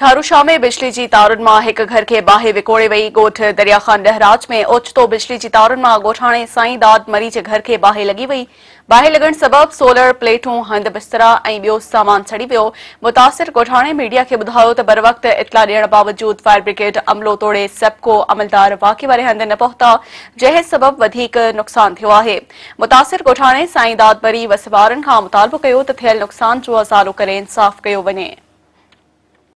ઠારુશા में तो बिजली બિજલીજી તાવરણમાં હિક ઘર खे બાહે વિકોળે વઈ ॻोठ दरियाखान डहराज में की બિજલીજી में ॻोठाणे साई दाद मरीज घर के बाहि लगी वही बाहि लगन सबब सोलर प्लेटू हंद बिस्तरा सामान सड़ी वियो मुतासिर गोठाने मीडिया के ॿुधायो तो बर वक़्त इतला दियण बावजूद फायर ब्रिगेड अमलो तोड़े सबको अमलदार वाक़े वाले हंध न पौता जै सबब नुक़सान थो है मुतासिर ॻोठाणे साई दाद मरी वसवार का मुतालबो किया थियल नुक़सान जो अज़ालो कर इंसाफ़ किया वे